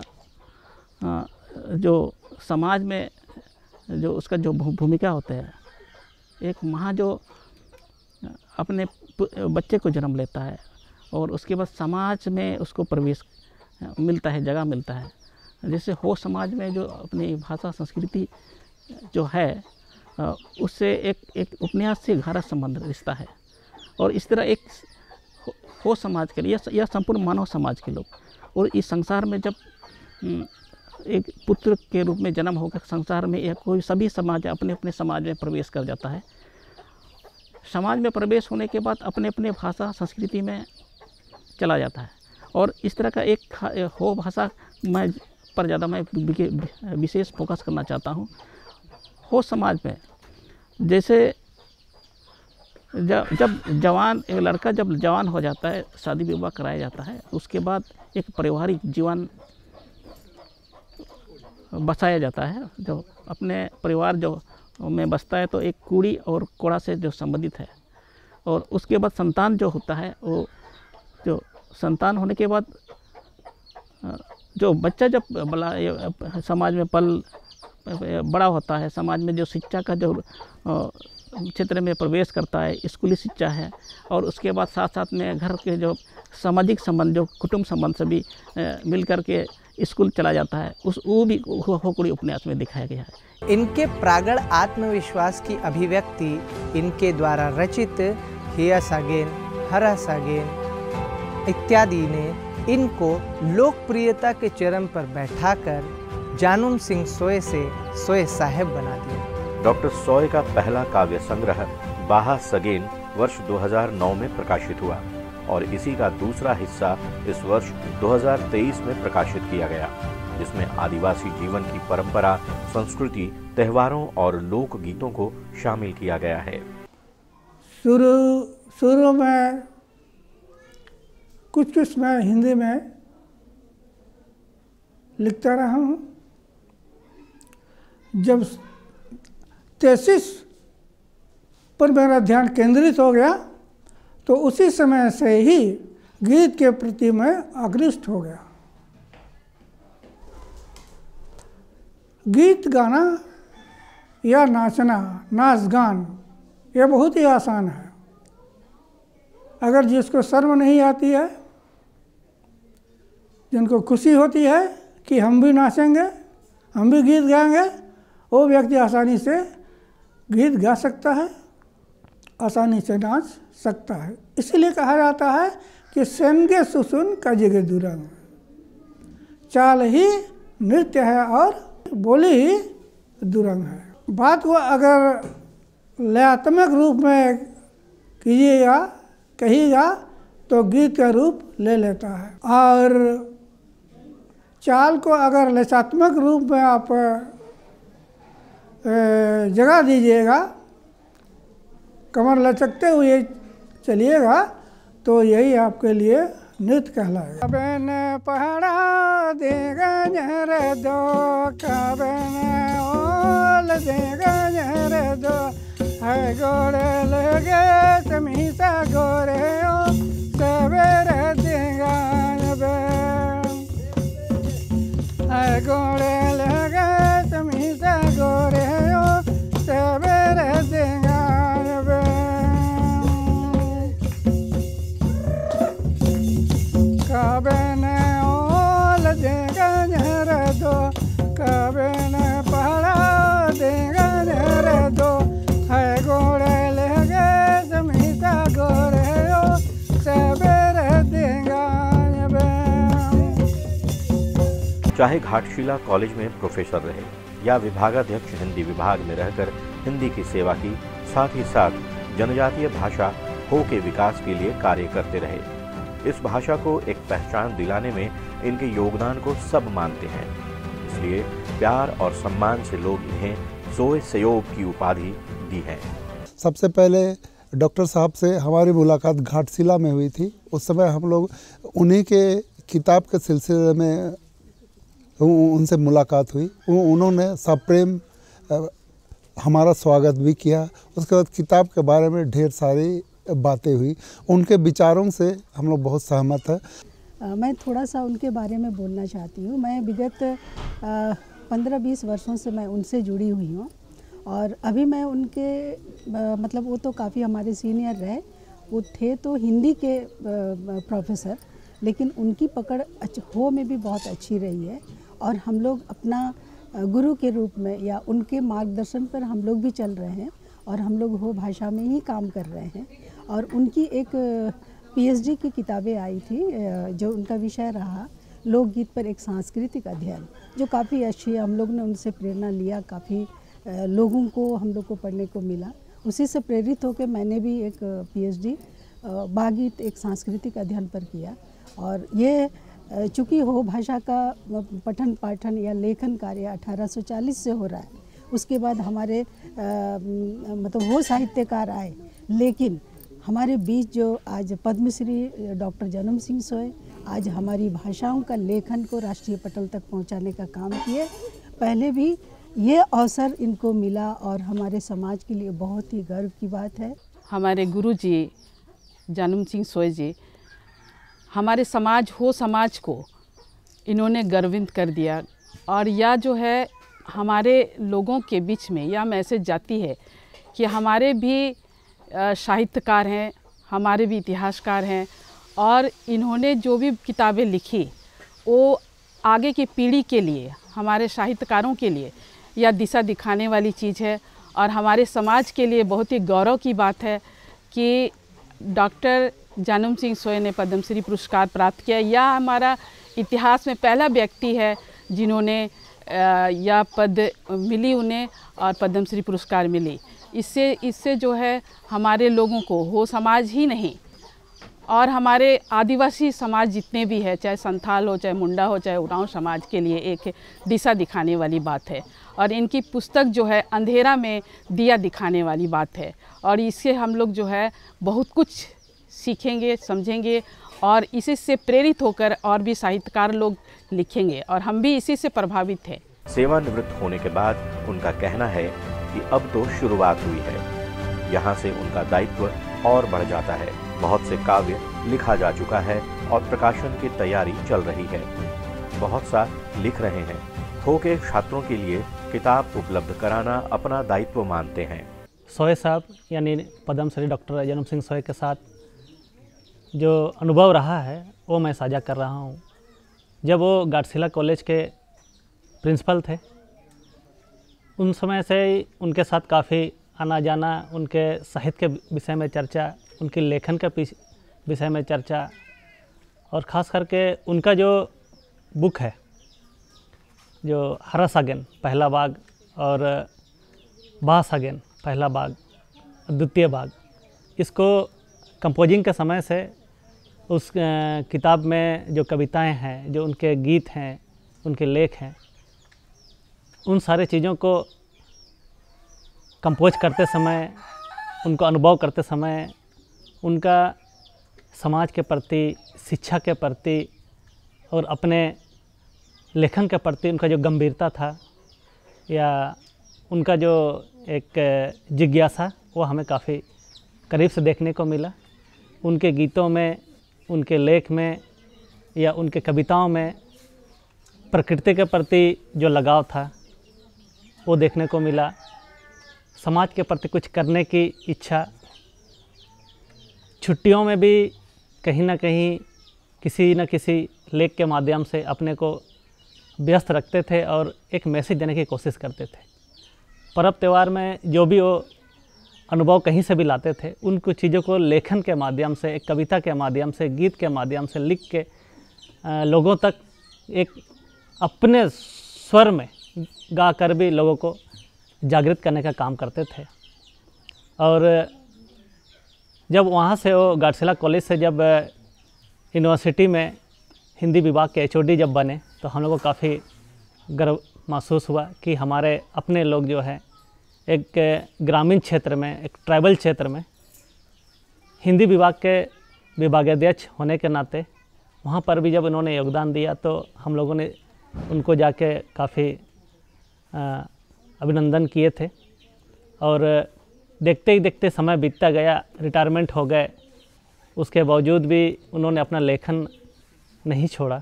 जो समाज में जो उसका जो भूमिका होता है एक माँ जो अपने बच्चे को जन्म लेता है और उसके बाद समाज में उसको प्रवेश मिलता है जगह मिलता है जैसे हो समाज में जो अपनी भाषा संस्कृति जो है उससे एक एक उपन्यास से गहरा संबंध रिश्ता है और इस तरह एक हो समाज के लिए या संपूर्ण मानव समाज के लोग और इस संसार में जब हम्म, एक पुत्र के रूप में जन्म होकर संसार में यह कोई सभी समाज अपने अपने समाज में प्रवेश कर जाता है समाज में प्रवेश होने के बाद अपने अपने भाषा संस्कृति में चला जाता है और इस तरह का एक हो भाषा में पर ज़्यादा मैं विशेष फोकस करना चाहता हूँ हो समाज में जैसे जब जब जवान एक लड़का जब जवान हो जाता है शादी विवाह कराया जाता है उसके बाद एक पारिवारिक जीवन बसाया जाता है जो अपने परिवार जो में बसता है तो एक कुड़ी और कोड़ा से जो संबंधित है और उसके बाद संतान जो होता है वो जो संतान होने के बाद जो बच्चा जब समाज में पल बड़ा होता है समाज में जो शिक्षा का जो क्षेत्र में प्रवेश करता है स्कूली शिक्षा है और उसके बाद साथ साथ में घर के जो सामाजिक संबंध जो कुटुंब संबंध से भी मिल कर के स्कूल चला जाता है उस वो भी होकुड़ी उपन्यास में दिखाया गया है इनके प्रागण आत्मविश्वास की अभिव्यक्ति इनके द्वारा रचित हिया सागेन हरा सागेन इत्यादि ने इनको लोकप्रियता के चरम पर बैठाकर जानुम सिंह सोए से सोए साहब बना दिया डॉक्टर सोए का पहला काव्य संग्रह बाहा सगेन वर्ष 2009 में प्रकाशित हुआ और इसी का दूसरा हिस्सा इस वर्ष 2023 में प्रकाशित किया गया जिसमें आदिवासी जीवन की परंपरा संस्कृति त्योहारों और लोक गीतों को शामिल किया गया है शुरू शुरू में कुछ कुछ मैं हिंदी में लिखता रहा हूँ जब तेसिस पर मेरा ध्यान केंद्रित हो गया तो उसी समय से ही गीत के प्रति मैं आकृष्ट हो गया गीत गाना या नाचना नाच गान ये बहुत ही आसान है अगर जिसको शर्म नहीं आती है जिनको खुशी होती है कि हम भी नाचेंगे हम भी गीत गाएंगे वो व्यक्ति आसानी से गीत गा सकता है आसानी से नाच सकता है इसलिए कहा जाता है कि सेनगे सुसुन का जगह दुरंग चाल ही नृत्य है और बोली ही दुरंग है बात को अगर लयात्मक रूप में कीजिएगा कहिएगा तो गीत का रूप ले लेता है और चाल को अगर लचात्मक रूप में आप जगह दीजिएगा कमर लचकते हुए चलिएगा तो यही आपके लिए नृत्य कहलाएगा बेन पहड़ा दे गजर दो कबन ओल दे दो है गोरे लगे गोरे ओ got to let चाहे घाटशिला कॉलेज में प्रोफेसर रहे या विभागाध्यक्ष हिंदी विभाग में रहकर हिंदी की सेवा की साथ ही साथ जनजातीय भाषा हो के विकास के लिए कार्य करते रहे इस भाषा को एक पहचान दिलाने में इनके योगदान को सब मानते हैं इसलिए प्यार और सम्मान से लोग इन्हें जोए सहयोग की उपाधि दी है सबसे पहले डॉक्टर साहब से हमारी मुलाकात घाटशिला में हुई थी उस समय हम लोग उन्हीं के किताब के सिलसिले में उनसे मुलाकात हुई उन्होंने सप्रेम हमारा स्वागत भी किया उसके बाद किताब के बारे में ढेर सारी बातें हुई उनके विचारों से हम लोग बहुत सहमत हैं मैं थोड़ा सा उनके बारे में बोलना चाहती हूँ मैं विगत पंद्रह बीस वर्षों से मैं उनसे जुड़ी हुई हूँ और अभी मैं उनके आ, मतलब वो तो काफ़ी हमारे सीनियर रहे वो थे तो हिंदी के प्रोफेसर लेकिन उनकी पकड़ हो में भी बहुत अच्छी रही है और हम लोग अपना गुरु के रूप में या उनके मार्गदर्शन पर हम लोग भी चल रहे हैं और हम लोग हो भाषा में ही काम कर रहे हैं और उनकी एक पीएचडी की किताबें आई थी जो उनका विषय रहा लोकगीत पर एक सांस्कृतिक अध्ययन जो काफ़ी अच्छी है हम लोग ने उनसे प्रेरणा लिया काफ़ी लोगों को हम लोग को पढ़ने को मिला उसी से प्रेरित होकर मैंने भी एक पीएचडी बागीत एक सांस्कृतिक अध्ययन पर किया और ये चूँकि हो भाषा का पठन पाठन या लेखन कार्य 1840 से हो रहा है उसके बाद हमारे आ, मतलब हो साहित्यकार आए लेकिन हमारे बीच जो आज पद्मश्री डॉक्टर जन्म सिंह सोए आज हमारी भाषाओं का लेखन को राष्ट्रीय पटल तक पहुंचाने का काम किए पहले भी ये अवसर इनको मिला और हमारे समाज के लिए बहुत ही गर्व की बात है हमारे गुरु जी जन्म सिंह सोए जी हमारे समाज हो समाज को इन्होंने गर्वित कर दिया और यह जो है हमारे लोगों के बीच में यह मैसेज जाती है कि हमारे भी साहित्यकार हैं हमारे भी इतिहासकार हैं और इन्होंने जो भी किताबें लिखी वो आगे की पीढ़ी के लिए हमारे साहित्यकारों के लिए यह दिशा दिखाने वाली चीज़ है और हमारे समाज के लिए बहुत ही गौरव की बात है कि डॉक्टर जानम सिंह सोए ने पद्मश्री पुरस्कार प्राप्त किया यह हमारा इतिहास में पहला व्यक्ति है जिन्होंने यह पद मिली उन्हें और पद्मश्री पुरस्कार मिली इससे इससे जो है हमारे लोगों को हो समाज ही नहीं और हमारे आदिवासी समाज जितने भी है चाहे संथाल हो चाहे मुंडा हो चाहे उराव समाज के लिए एक दिशा दिखाने वाली बात है और इनकी पुस्तक जो है अंधेरा में दिया दिखाने वाली बात है और इससे हम लोग जो है बहुत कुछ सीखेंगे समझेंगे और इसी से प्रेरित होकर और भी साहित्यकार लोग लिखेंगे और हम भी इसी से प्रभावित हैं सेवानिवृत्त होने के बाद उनका कहना है कि अब तो शुरुआत हुई है यहाँ से उनका दायित्व और बढ़ जाता है बहुत से काव्य लिखा जा चुका है और प्रकाशन की तैयारी चल रही है बहुत सा लिख रहे हैं खो के छात्रों के लिए किताब उपलब्ध कराना अपना दायित्व मानते हैं सोए साहब यानी पदमश्री डॉक्टर जनम सिंह सोए के साथ जो अनुभव रहा है वो मैं साझा कर रहा हूँ जब वो गाटसिला कॉलेज के प्रिंसिपल थे उन समय से ही उनके साथ काफ़ी आना जाना उनके साहित्य के विषय में चर्चा उनके लेखन के विषय में चर्चा और ख़ास करके उनका जो बुक है जो हरा सागन पहला बाग और बा सागन पहला बाग द्वितीय बाग इसको कंपोजिंग के समय से उस किताब में जो कविताएं हैं जो उनके गीत हैं उनके लेख हैं उन सारे चीज़ों को कंपोज करते समय उनको अनुभव करते समय उनका समाज के प्रति शिक्षा के प्रति और अपने लेखन के प्रति उनका जो गंभीरता था या उनका जो एक जिज्ञासा वो हमें काफ़ी करीब से देखने को मिला उनके गीतों में उनके लेख में या उनके कविताओं में प्रकृति के प्रति जो लगाव था वो देखने को मिला समाज के प्रति कुछ करने की इच्छा छुट्टियों में भी कहीं ना कहीं किसी न किसी लेख के माध्यम से अपने को व्यस्त रखते थे और एक मैसेज देने की कोशिश करते थे पर्व त्यौहार में जो भी वो अनुभव कहीं से भी लाते थे कुछ चीज़ों को लेखन के माध्यम से एक कविता के माध्यम से गीत के माध्यम से लिख के लोगों तक एक अपने स्वर में गा कर भी लोगों को जागृत करने का काम करते थे और जब वहाँ से वो गाठशिला कॉलेज से जब यूनिवर्सिटी में हिंदी विभाग के एच जब बने तो हम लोग को काफ़ी गर्व महसूस हुआ कि हमारे अपने लोग जो हैं एक ग्रामीण क्षेत्र में एक ट्राइबल क्षेत्र में हिंदी विभाग के विभागाध्यक्ष होने के नाते वहाँ पर भी जब उन्होंने योगदान दिया तो हम लोगों ने उनको जाके काफ़ी अभिनंदन किए थे और देखते ही देखते समय बीतता गया रिटायरमेंट हो गए उसके बावजूद भी उन्होंने अपना लेखन नहीं छोड़ा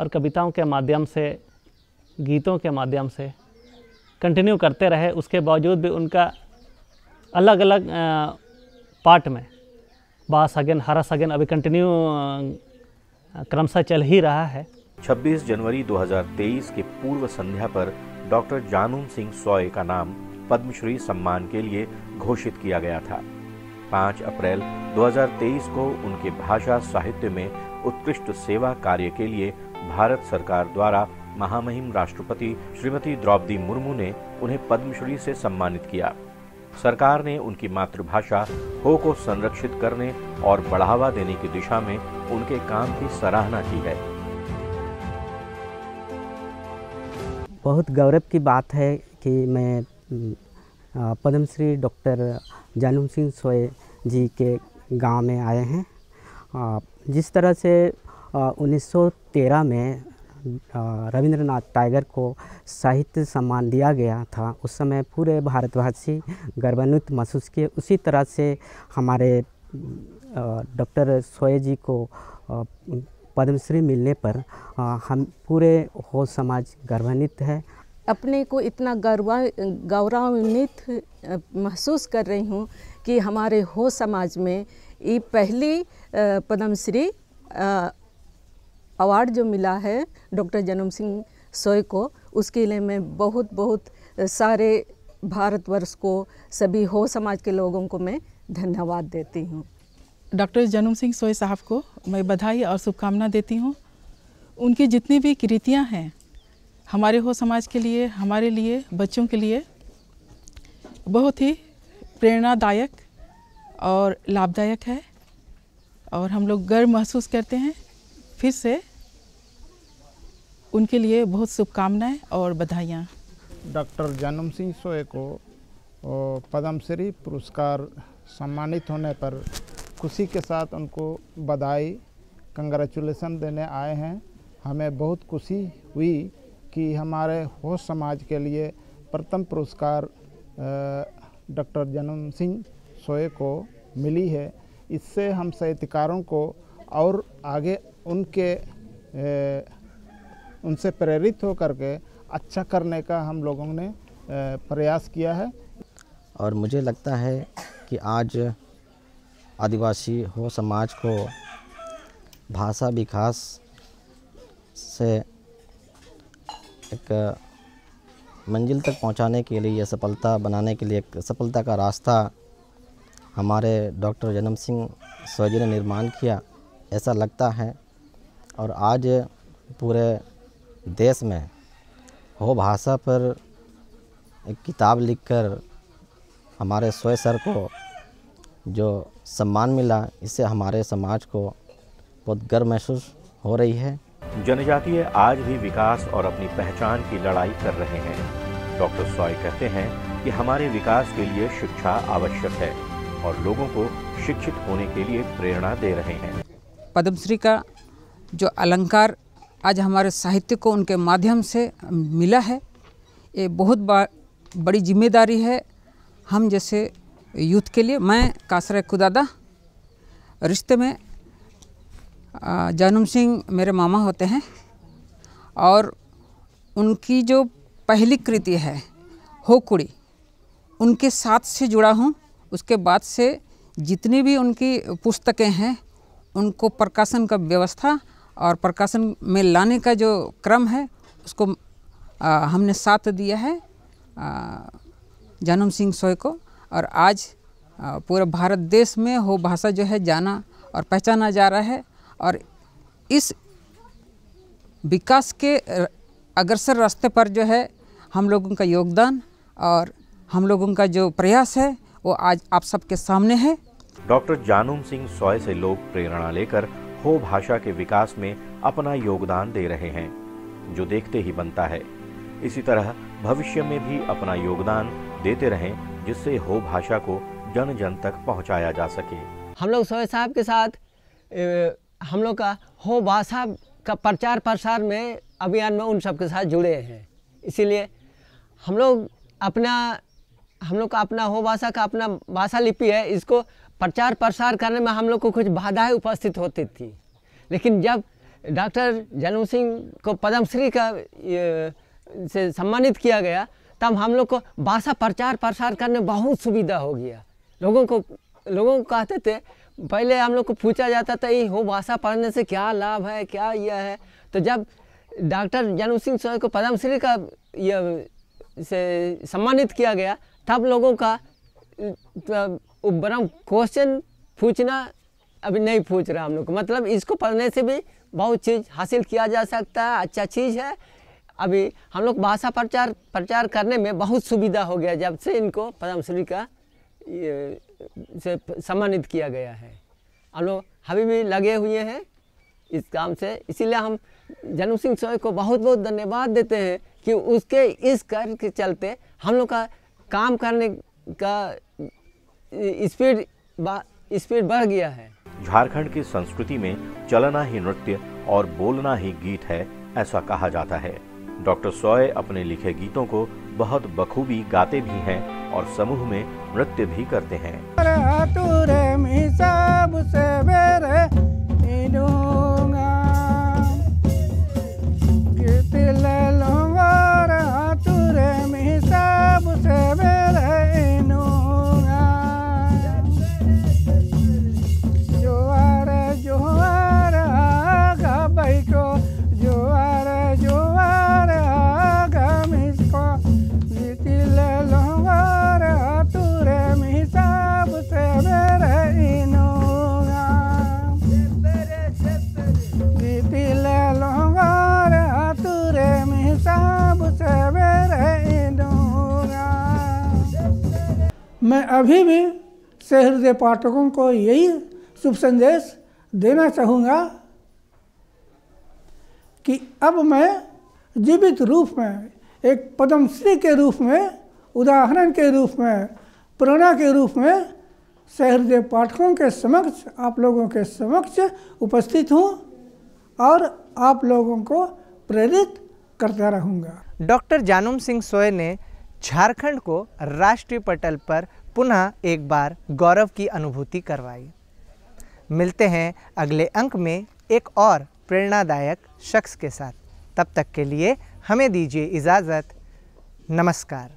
और कविताओं के माध्यम से गीतों के माध्यम से कंटिन्यू करते रहे उसके बावजूद भी उनका अलग अलग पार्ट में बास अगेन हरा सगन अभी कंटिन्यू क्रमशः चल ही रहा है 26 जनवरी 2023 के पूर्व संध्या पर डॉक्टर जानून सिंह सॉय का नाम पद्मश्री सम्मान के लिए घोषित किया गया था 5 अप्रैल 2023 को उनके भाषा साहित्य में उत्कृष्ट सेवा कार्य के लिए भारत सरकार द्वारा महामहिम राष्ट्रपति श्रीमती द्रौपदी मुर्मू ने उन्हें पद्मश्री से सम्मानित किया सरकार ने उनकी मातृभाषा हो को संरक्षित करने और बढ़ावा देने की दिशा में उनके काम की सराहना की है बहुत गौरव की बात है कि मैं पद्मश्री डॉक्टर जानू सिंह सोए जी के गांव में आए हैं जिस तरह से 1913 में रविंद्रनाथ टाइगर को साहित्य सम्मान दिया गया था उस समय पूरे भारतवासी गर्वान्वित महसूस किए उसी तरह से हमारे डॉक्टर सोए जी को पद्मश्री मिलने पर हम पूरे हो समाज गर्वान्वित है अपने को इतना गर्वा गौरवान्वित महसूस कर रही हूँ कि हमारे हो समाज में ये पहली पद्मश्री अवार्ड जो मिला है डॉक्टर जन्म सिंह सोय को उसके लिए मैं बहुत बहुत सारे भारतवर्ष को सभी हो समाज के लोगों को मैं धन्यवाद देती हूँ डॉक्टर जन्म सिंह सोय साहब को मैं बधाई और शुभकामना देती हूँ उनकी जितनी भी कृतियाँ हैं हमारे हो समाज के लिए हमारे लिए बच्चों के लिए बहुत ही प्रेरणादायक और लाभदायक है और हम लोग गर्व महसूस करते हैं फिर से उनके लिए बहुत शुभकामनाएं और बधाइयाँ डॉक्टर जन्म सिंह सोए को पद्मश्री पुरस्कार सम्मानित होने पर खुशी के साथ उनको बधाई कंग्रेचुलेसन देने आए हैं हमें बहुत खुशी हुई कि हमारे हो समाज के लिए प्रथम पुरस्कार डॉक्टर जन्म सिंह सोए को मिली है इससे हम साहित्यकारों को और आगे उनके ए, उनसे प्रेरित होकर के अच्छा करने का हम लोगों ने प्रयास किया है और मुझे लगता है कि आज आदिवासी हो समाज को भाषा विकास से एक मंजिल तक पहुंचाने के लिए सफलता बनाने के लिए एक सफलता का रास्ता हमारे डॉक्टर जन्म सिंह सोजी ने निर्माण किया ऐसा लगता है और आज पूरे देश में हो भाषा पर एक किताब लिखकर हमारे स्वयं सर को जो सम्मान मिला इससे हमारे समाज को बहुत गर्व महसूस हो रही है जनजातीय आज भी विकास और अपनी पहचान की लड़ाई कर रहे हैं डॉक्टर सॉय कहते हैं कि हमारे विकास के लिए शिक्षा आवश्यक है और लोगों को शिक्षित होने के लिए प्रेरणा दे रहे हैं पद्मश्री का जो अलंकार आज हमारे साहित्य को उनके माध्यम से मिला है ये बहुत बड़ी जिम्मेदारी है हम जैसे यूथ के लिए मैं कासरा खुदादा रिश्ते में जानम सिंह मेरे मामा होते हैं और उनकी जो पहली कृति है हो कुड़ी उनके साथ से जुड़ा हूँ उसके बाद से जितनी भी उनकी पुस्तकें हैं उनको प्रकाशन का व्यवस्था और प्रकाशन में लाने का जो क्रम है उसको आ, हमने साथ दिया है जानम सिंह सोय को और आज पूरे भारत देश में हो भाषा जो है जाना और पहचाना जा रहा है और इस विकास के अग्रसर रास्ते पर जो है हम लोगों का योगदान और हम लोगों का जो प्रयास है वो आज आप सबके सामने है डॉक्टर जानूम सिंह सॉय से लोग प्रेरणा लेकर हो भाषा के विकास में अपना योगदान दे रहे हैं जो देखते ही बनता है इसी तरह भविष्य में भी अपना योगदान देते रहें जिससे हो भाषा को जन जन तक पहुंचाया जा सके हम लोग सोए साहब के साथ ए, हम लोग का हो भाषा का प्रचार प्रसार में अभियान में उन सब के साथ जुड़े हैं इसीलिए हम लोग अपना हम लोग का अपना हो भाषा का अपना भाषा लिपि है इसको प्रचार प्रसार करने में हम लोग को कुछ बाधाएं उपस्थित होती थी लेकिन जब डॉक्टर जनू सिंह को पद्मश्री का से सम्मानित किया गया तब हम लोग को भाषा प्रचार प्रसार करने में बहुत सुविधा हो गया लोगों को लोगों को कहते थे पहले हम लोग को पूछा जाता था ये हो भाषा पढ़ने से क्या लाभ है क्या यह है तो जब डॉक्टर जनू सिंह सर को पद्मश्री का यह से सम्मानित किया गया तब लोगों का ब्रह्म क्वेश्चन पूछना अभी नहीं पूछ रहा हम लोग मतलब इसको पढ़ने से भी बहुत चीज़ हासिल किया जा सकता है अच्छा चीज़ है अभी हम लोग भाषा प्रचार प्रचार करने में बहुत सुविधा हो गया जब से इनको पद्मश्री का से सम्मानित किया गया है हम लोग अभी भी लगे हुए हैं इस काम से इसीलिए हम जनु सिंह सोय को बहुत बहुत धन्यवाद देते हैं कि उसके इस कार्य के चलते हम लोग का काम करने का स्पीड स्पीड बढ़ गया है झारखंड की संस्कृति में चलना ही नृत्य और बोलना ही गीत है ऐसा कहा जाता है डॉक्टर सोए अपने लिखे गीतों को बहुत बखूबी गाते भी हैं और समूह में नृत्य भी करते हैं श्रोते पाठकों को यही शुभ संदेश देना चाहूँगा कि अब मैं जीवित रूप में एक पद्मश्री के रूप में उदाहरण के रूप में प्रेरणा के रूप में सहृदय पाठकों के समक्ष आप लोगों के समक्ष उपस्थित हूँ और आप लोगों को प्रेरित करता रहूँगा डॉक्टर जानूम सिंह सोय ने झारखंड को राष्ट्रीय पटल पर पुनः एक बार गौरव की अनुभूति करवाई मिलते हैं अगले अंक में एक और प्रेरणादायक शख्स के साथ तब तक के लिए हमें दीजिए इजाज़त नमस्कार